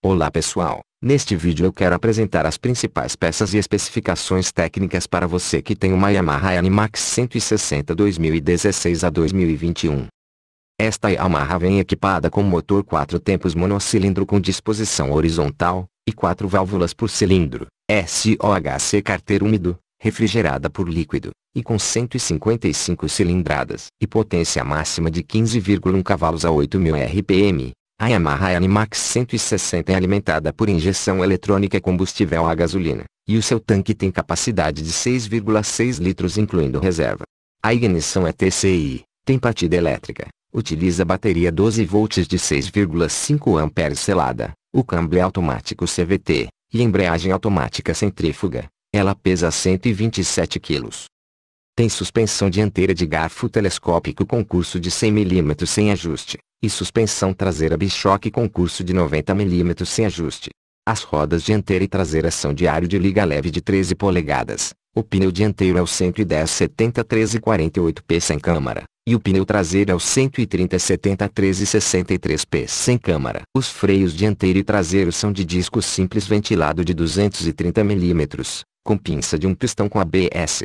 Olá pessoal, neste vídeo eu quero apresentar as principais peças e especificações técnicas para você que tem uma Yamaha Animax 160 2016 a 2021. Esta Yamaha vem equipada com motor 4 tempos monocilindro com disposição horizontal, e 4 válvulas por cilindro, SOHC carter úmido, refrigerada por líquido, e com 155 cilindradas e potência máxima de 15,1 cavalos a 8.000 RPM, a Yamaha Animax 160 é alimentada por injeção eletrônica e combustível a gasolina, e o seu tanque tem capacidade de 6,6 litros incluindo reserva. A ignição é TCI, tem partida elétrica, utiliza bateria 12 volts de 6,5 amperes selada, o câmbio é automático CVT, e embreagem automática centrífuga. Ela pesa 127 kg. Tem suspensão dianteira de garfo telescópico com curso de 100 mm sem ajuste, e suspensão traseira bichoque com curso de 90 mm sem ajuste. As rodas dianteira e traseira são de aro de liga leve de 13 polegadas. O pneu dianteiro é o 110 70 48 P sem câmara, e o pneu traseiro é o 130 70 63 P sem câmara. Os freios dianteiro e traseiro são de disco simples ventilado de 230 mm, com pinça de um pistão com ABS.